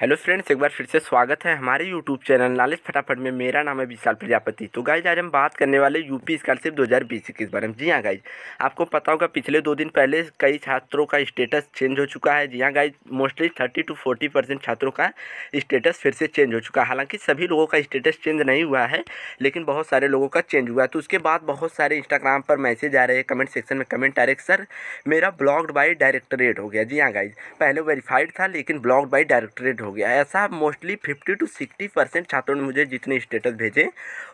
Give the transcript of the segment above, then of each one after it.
hello friends एक बार फिर से स्वागत है हमारे यूट्यूब चैनल नॉलेज फटाफट में मेरा नाम है विशाल प्रजापति तो गाइज आज हम बात करने वाले यूपी स्कॉलरशिप 2020 के बारे में जी हाँ गाइज आपको पता होगा पिछले दो दिन पहले कई छात्रों का स्टेटस चेंज हो चुका है जी हाँ guys mostly thirty to forty percent छात्रों का स्टेटस फिर से चेंज हो चुका है हालांकि सभी लोगों का स्टेटस चेंज नहीं हुआ है लेकिन बहुत सारे लोगों का चेंज हुआ है तो उसके बाद बहुत सारे इंस्टाग्राम पर मैसेज आ रहे हैं कमेंट सेक्शन में कमेंट आ रहे सर मेरा ब्लॉग्ड बाई डायरेक्टरेट हो गया जी हाँ गाइज पहले वेरीफाइड था लेकिन ब्लॉग्ड बाई डायरेक्टरेट हो गया ऐसा mostly fifty to sixty percent छात्रों ने मुझे जितने स्टेटस भेजे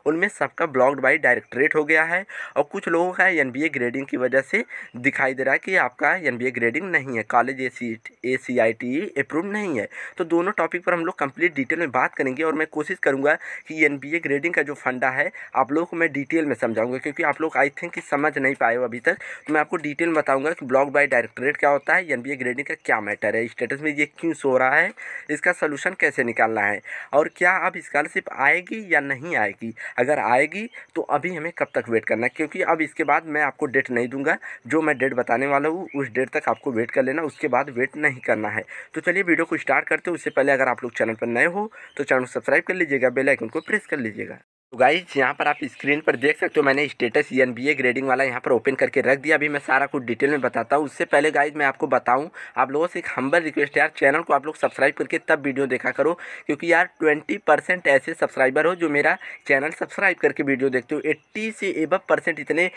उनमें सबका ब्लॉक्ड बाई डायरेक्टरेट हो गया है और कुछ लोगों का एन ग्रेडिंग की वजह से दिखाई दे रहा है कि आपका एन ग्रेडिंग नहीं है college A C A C I T approve नहीं है तो दोनों टॉपिक पर हम लोग कंप्लीट डिटेल में बात करेंगे और मैं कोशिश करूँगा कि एन ग्रेडिंग का जो फंडा है आप लोगों को मैं डिटेल में समझाऊँगा क्योंकि आप लोग आई थिंक समझ नहीं पाए हो अभी तक तो मैं आपको डिटेल में बताऊँगा कि ब्लॉक बाई डायरेक्टरेट क्या होता है एन ग्रेडिंग का क्या मैटर है स्टेटस में ये क्यों सो रहा है इसका इसका सलूशन कैसे निकालना है और क्या अब स्कॉलरशिप आएगी या नहीं आएगी अगर आएगी तो अभी हमें कब तक वेट करना है क्योंकि अब इसके बाद मैं आपको डेट नहीं दूंगा जो मैं डेट बताने वाला हूँ उस डेट तक आपको वेट कर लेना उसके बाद वेट नहीं करना है तो चलिए वीडियो को स्टार्ट करते हैं उससे पहले अगर आप लोग चैनल पर नए हो तो चैनल को सब्सक्राइब कर लीजिएगा बेलाइकन को प्रेस कर लीजिएगा तो गाइज यहाँ पर आप स्क्रीन पर देख सकते हो मैंने status E N B A grading वाला यहाँ पर ओपन करके रख दिया अभी मैं सारा कुछ डिटेल में बताता हूँ उससे पहले गाइज मैं आपको बताऊँ आप लोगों से एक हम्बल रिक्वेस्ट है यार चैनल को आप लोग सब्सक्राइब करके तब वीडियो देखा करो क्योंकि यार ट्वेंटी परसेंट ऐसे सब्सक्राइबर हो जो मेरा चैनल सब्सक्राइब करके वीडियो देखते हो एट्टी से एब परसेंट इतने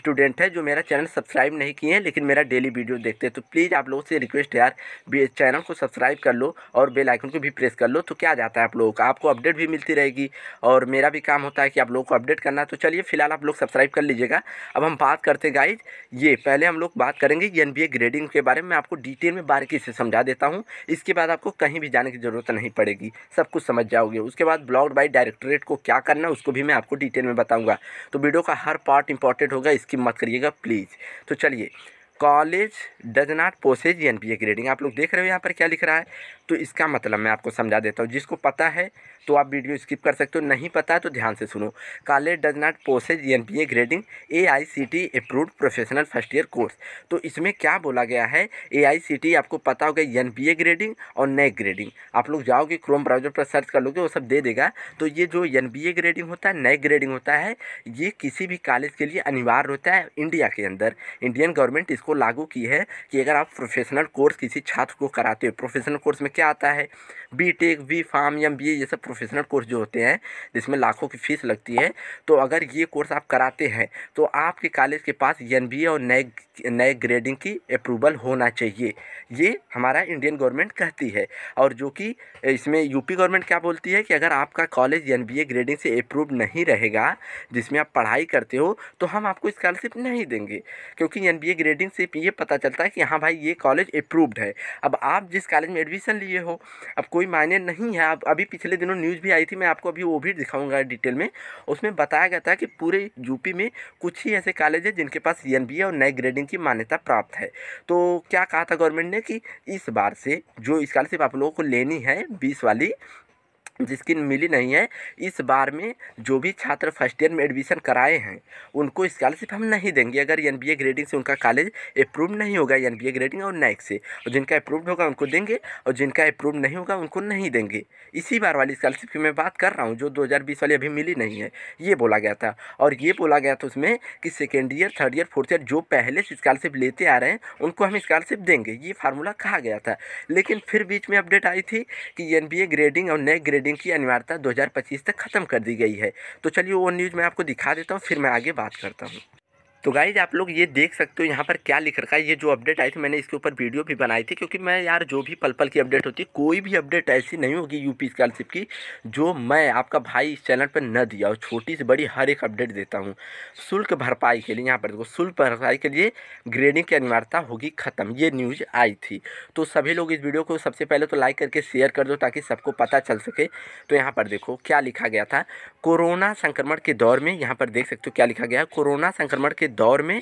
स्टूडेंट हैं जो मेरा चैनल सब्सक्राइब नहीं किए हैं लेकिन मेरा डेली वीडियो देखते हैं तो प्लीज़ आप लोगों से रिक्वेस्ट है यार चैनल को सब्सक्राइब कर लो और बेलाइकन को भी प्रेस कर लो तो क्या जाता है आप लोगों का आपको अपडेट भी मिलती रहेगी और मेरा भी काम काम होता है कि आप लोग को अपडेट करना है तो चलिए फिलहाल आप लोग सब्सक्राइब कर लीजिएगा अब हम बात करते गाइज ये पहले हम लोग बात करेंगे एन ग्रेडिंग के बारे में आपको डिटेल में बारीकी से समझा देता हूँ इसके बाद आपको कहीं भी जाने की ज़रूरत नहीं पड़ेगी सब कुछ समझ जाओगे उसके बाद ब्लॉग बाई डायरेक्टोरेट को क्या करना है उसको भी मैं आपको डिटेल में बताऊँगा तो वीडियो का हर पार्ट इंपॉर्टेंट होगा इसकी मत करिएगा प्लीज़ तो चलिए college does not possess N P A की रेटिंग आप लोग देख रहे हो यहाँ पर क्या लिख रहा है तो इसका मतलब मैं आपको समझा देता हूँ जिसको पता है तो आप वीडियो स्किप कर सकते हो नहीं पता है तो ध्यान से सुनो college does not possess N P A grading A I C T approved professional first year course तो इसमें क्या बोला गया है ए आई सी टी आपको पता होगा एन पी ए ग्रेडिंग और नए ग्रेडिंग आप लोग जाओगे क्रोम ब्राउजर पर सर्च कर लोगे वो सब दे देगा तो ये जो एन बी ए ग्रेडिंग होता है नए ग्रेडिंग होता है ये किसी भी कॉलेज के लिए अनिवार्य होता है इंडिया के अंदर इंडियन गवर्नमेंट इसको को लागू की है कि अगर आप प्रोफेशनल कोर्स किसी छात्र को कराते हो प्रोफेशनल कोर्स में क्या आता है बी टेक बी फार्म या बी ये सब प्रोफेशनल कोर्स जो होते हैं जिसमें लाखों की फ़ीस लगती है तो अगर ये कोर्स आप कराते हैं तो आपके कॉलेज के पास एन बी ए और नए नए ग्रेडिंग की अप्रूवल होना चाहिए ये हमारा इंडियन गवर्नमेंट कहती है और जो कि इसमें यूपी गवर्नमेंट क्या बोलती है कि अगर आपका college N B A grading से अप्रूव नहीं रहेगा जिसमें आप पढ़ाई करते हो तो हम आपको स्कॉलरशिप नहीं देंगे क्योंकि एन बी ए ग्रेडिंग सिर्फ ये पता चलता है कि हाँ भाई ये कॉलेज अप्रूव्ड है अब आप जिस कॉलेज में एडमिशन लिए हो अब कोई मायने नहीं है अब अभी पिछले दिनों न्यूज़ भी आई थी मैं आपको अभी वो भी दिखाऊंगा डिटेल में उसमें बताया गया था कि पूरे यूपी में कुछ ही ऐसे कॉलेज है जिनके पास सी और नए ग्रेडिंग की मान्यता प्राप्त है तो क्या कहा था गवर्नमेंट ने कि इस बार से जो स्कॉलरशिप आप लोगों को लेनी है बीस वाली जिसकी मिली नहीं है इस बार में जो भी छात्र फर्स्ट ईयर में एडमिशन कराए हैं उनको स्कॉलरशिप हम नहीं देंगे अगर एन बी ए ग्रेडिंग से उनका कॉलेज अप्रूव नहीं होगा एन बी ए ग्रेडिंग और नैक से और जिनका अप्रूव्ड होगा उनको देंगे और जिनका अप्रूव नहीं होगा उनको नहीं देंगे इसी बार वाली स्कॉलरशिप की मैं बात कर रहा हूँ जो दो हज़ार बीस वाली अभी मिली नहीं है ये बोला गया था और ये बोला गया था उसमें कि second year third year fourth year जो पहले से स्कॉलरशिप लेते आ रहे हैं उनको हम स्कॉलरशिप देंगे ये फार्मूला कहा गया था लेकिन फिर बीच में अपडेट आई थी कि एन बी ए ग्रेडिंग और नैक ग्रेडिंग की अनिवार्यता 2025 तक ख़त्म कर दी गई है तो चलिए वो न्यूज़ मैं आपको दिखा देता हूँ फिर मैं आगे बात करता हूँ तो गाइज आप लोग ये देख सकते हो यहाँ पर क्या लिख रखा है ये जो अपडेट आई थी मैंने इसके ऊपर वीडियो भी बनाई थी क्योंकि मैं यार जो भी पल पल की अपडेट होती है कोई भी अपडेट ऐसी नहीं होगी यूपी स्कॉलरशिप की जो मैं आपका भाई इस चैनल पर न दिया और छोटी से बड़ी हर एक अपडेट देता हूँ शुल्क भरपाई के लिए यहाँ पर देखो शुल्क भरपाई के लिए ग्रेडिंग की अनिवार्यता होगी ख़त्म ये न्यूज़ आई थी तो सभी लोग इस वीडियो को सबसे पहले तो लाइक करके शेयर कर दो ताकि सबको पता चल सके तो यहाँ पर देखो क्या लिखा गया था कोरोना संक्रमण के दौर में यहाँ पर देख सकते हो क्या लिखा गया कोरोना संक्रमण के दौर में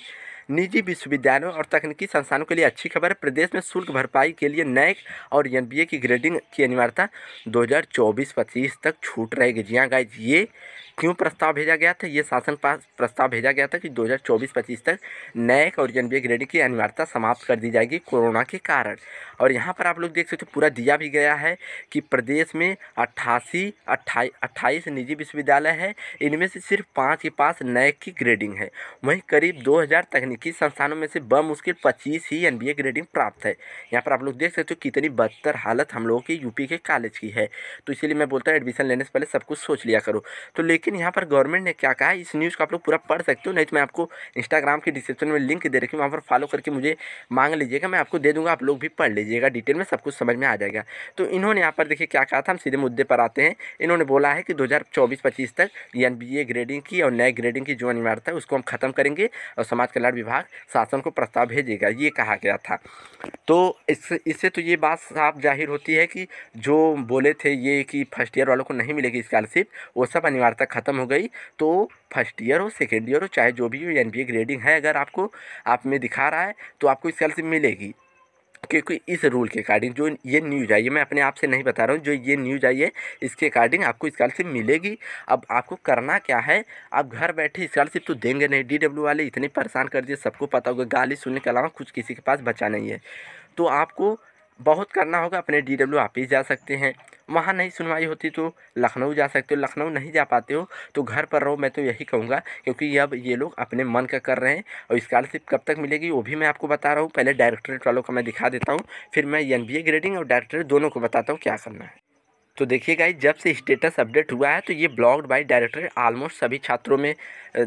निजी विश्वविद्यालयों और तकनीकी संस्थानों के लिए अच्छी खबर है प्रदेश में शुल्क भरपाई के लिए नैक और एन की ग्रेडिंग की अनिवार्यता 2024-25 तक छूट रहेगी जी हाँ गाइज ये क्यों प्रस्ताव भेजा गया था ये शासन पास प्रस्ताव भेजा गया था कि 2024-25 तक नए और जनबीय ग्रेडिंग की अनिवार्यता समाप्त कर दी जाएगी कोरोना के कारण और यहाँ पर आप लोग देख सकते हो पूरा दिया भी गया है कि प्रदेश में अट्ठासी अट्ठाई अट्ठाईस निजी विश्वविद्यालय है इनमें से सिर्फ पाँच के पास नए की ग्रेडिंग है वहीं करीब दो तकनीकी संस्थानों में से मुश्किल पच्चीस ही एन ग्रेडिंग प्राप्त है यहाँ पर आप लोग देख सकते हो कितनी बदतर हालत हम लोगों की यूपी के कॉलेज की है तो इसीलिए मैं बोलता हूँ एडमिशन लेने से पहले सब कुछ सोच लिया करो तो लेकिन लेकिन यहाँ पर गवर्नमेंट ने क्या कहा है इस न्यूज़ को आप लोग पूरा पढ़ सकते हो नहीं तो मैं आपको इंस्टाग्राम की डिस्क्रिप्शन में लिंक दे रखी हूँ वहाँ पर फॉलो करके मुझे मांग लीजिएगा मैं आपको दे दूँगा आप लोग भी पढ़ लीजिएगा डिटेल में सब कुछ समझ में आ जाएगा तो इन्होंने यहाँ पर देखिए क्या कहा था हम सीधे मुद्दे पर आते हैं इन्होंने बोला है कि दो हज़ार तक एन ग्रेडिंग की और नए ग्रेडिंग की जो अनिवार्यता है उसको हम ख़त्म करेंगे और समाज कल्याण विभाग शासन को प्रस्ताव भेजेगा ये कहा गया था तो इससे इससे तो ये बात साफ जाहिर होती है कि जो बोले थे ये कि फर्स्ट ईयर वालों को नहीं मिलेगी स्कॉलरशिप वो सब अनिवार्यता ख़त्म हो गई तो फर्स्ट ईयर हो सेकेंड ईयर हो चाहे जो भी हो एन ग्रेडिंग है अगर आपको आप में दिखा रहा है तो आपको इस मिलेगी क्योंकि इस रूल के अकॉर्डिंग जो ये न्यूज आई है मैं अपने आप से नहीं बता रहा हूँ जो ये न्यूज आई है इसके अकॉर्डिंग आपको स्कॉलरशिप मिलेगी अब आपको करना क्या है आप घर बैठे स्कॉलरशिप तो देंगे नहीं डी वाले इतने परेशान कर दिए सबको पता होगा गाली सुनने के अलावा कुछ किसी के पास बचा नहीं है तो आपको बहुत करना होगा अपने डी डब्ल्यू ऑफिस जा सकते हैं वहाँ नहीं सुनवाई होती तो लखनऊ जा सकते हो लखनऊ नहीं जा पाते हो तो घर पर रहो मैं तो यही कहूँगा क्योंकि अब ये लोग अपने मन का कर रहे हैं और स्कॉलरशिप कब तक मिलेगी वो भी मैं आपको बता रहा हूँ पहले डायरेक्टरेट वालों का मैं दिखा देता हूँ फिर मैं एन ग्रेडिंग और डायरेक्टरेट दोनों को बताता हूँ क्या करना है तो देखिए गाइज जब से स्टेटस अपडेट हुआ है तो ये ब्लॉग्ड बाई डायरेक्टर ऑलमोस्ट सभी छात्रों में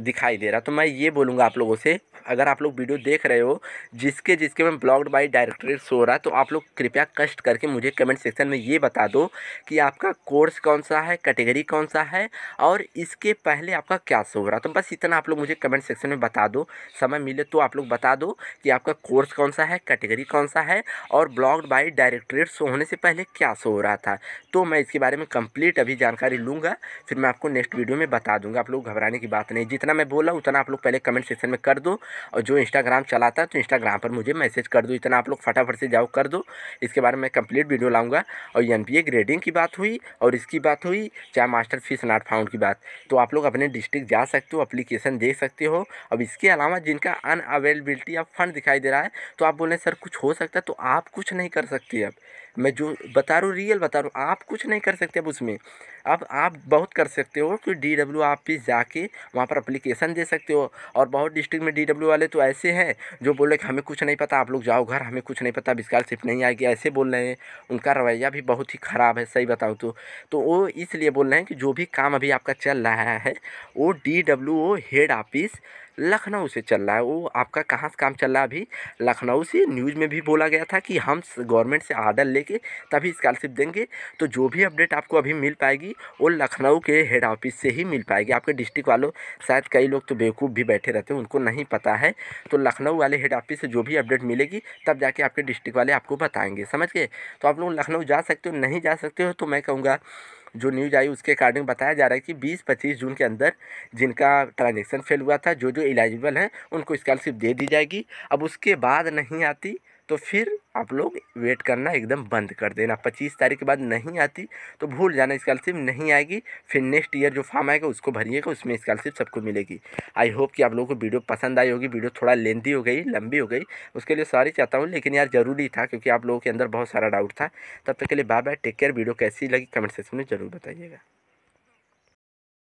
दिखाई दे रहा तो मैं ये बोलूँगा आप लोगों से अगर आप लोग वीडियो देख रहे हो जिसके जिसके में ब्लॉग्ड बाई डायरेक्टरेट शो रहा तो आप लोग कृपया कष्ट करके मुझे कमेंट सेक्शन में ये बता दो कि आपका कोर्स कौन सा है कैटेगरी कौन सा है और इसके पहले आपका क्या शो रहा तो बस इतना आप लोग मुझे कमेंट सेक्शन में बता दो समय मिले तो आप लोग बता दो कि आपका कोर्स कौन सा है कैटेगरी कौन सा है और ब्लॉग्ड बाई डायरेक्टरेट शो होने से पहले क्या शो हो रहा था तो मैं इसके बारे में कंप्लीट अभी जानकारी लूँगा फिर मैं आपको नेक्स्ट वीडियो में बता दूँगा आप लोग घबराने की बात नहीं जितना मैं बोला उतना आप लोग पहले कमेंट सेक्शन में कर दो और जो इंस्टाग्राम चलाता है तो इंस्टाग्राम पर मुझे मैसेज कर दो इतना आप लोग फटाफट से जाओ कर दो इसके बारे में कंप्लीट वीडियो लाऊंगा और एन ग्रेडिंग की बात हुई और इसकी बात हुई चाहे मास्टर फीस नॉट फाउंड की बात तो आप लोग अपने डिस्ट्रिक्ट जा सकते हो अप्लीकेशन देख सकते हो अब इसके अलावा जिनका अन अवेलेबिलिटी ऑफ फंड दिखाई दे रहा है तो आप बोले सर कुछ हो सकता है तो आप कुछ नहीं कर सकते अब मैं जो बता रहा रियल बता रहा आप कुछ नहीं कर सकते अब उसमें अब आप बहुत कर सकते हो कि डी डब्ल्यू आप जाके वहाँ पर अप्लीकेशन दे सकते हो और बहुत डिस्ट्रिक्ट में डी डब्ल्यू डब्ल्यू वाले तो ऐसे हैं जो बोल रहे कि हमें कुछ नहीं पता आप लोग जाओ घर हमें कुछ नहीं पता बिस्कार सिर्फ नहीं आएगी ऐसे बोल रहे हैं उनका रवैया भी बहुत ही ख़राब है सही बताऊँ तो तो वो इसलिए बोल रहे हैं कि जो भी काम अभी आपका चल रहा है वो डी हेड ऑफिस लखनऊ से चल रहा है वो आपका कहाँ से काम चल रहा है अभी लखनऊ से न्यूज़ में भी बोला गया था कि हम गवर्नमेंट से आर्डर लेके तभी स्कॉलरशिप देंगे तो जो भी अपडेट आपको अभी मिल पाएगी वो लखनऊ के हेड ऑफिस से ही मिल पाएगी आपके डिस्ट्रिक्ट वालों शायद कई लोग तो बेवकूफ़ भी बैठे रहते हैं उनको नहीं पता है तो लखनऊ वाले हेड ऑफिस से जो भी अपडेट मिलेगी तब जाके आपके डिस्ट्रिक्ट वाले आपको बताएंगे समझ गए तो आप लोग लखनऊ जा सकते हो नहीं जा सकते हो तो मैं कहूँगा जो न्यूज़ आई उसके अकॉर्डिंग बताया जा रहा है कि बीस पच्चीस जून के अंदर जिनका ट्रांजेक्शन फेल हुआ था जो जो एलिजिबल हैं उनको इस्कॉलरशिप दे दी जाएगी अब उसके बाद नहीं आती तो फिर आप लोग वेट करना एकदम बंद कर देना पच्चीस तारीख के बाद नहीं आती तो भूल जाना स्कॉलरशिप नहीं आएगी फिर नेक्स्ट ईयर जो फॉर्म आएगा उसको भरिएगा उसमें स्कॉलरशिप सबको मिलेगी आई होप कि आप लोगों को वीडियो पसंद आई होगी वीडियो थोड़ा लेंदी हो गई लंबी हो गई उसके लिए सॉरी चाहता हूँ लेकिन यार ज़रूरी था क्योंकि आप लोगों के अंदर बहुत सारा डाउट था तब तक के लिए bye bye take care video कैसी लगी कमेंट सेक्शन में ज़रूर बताइएगा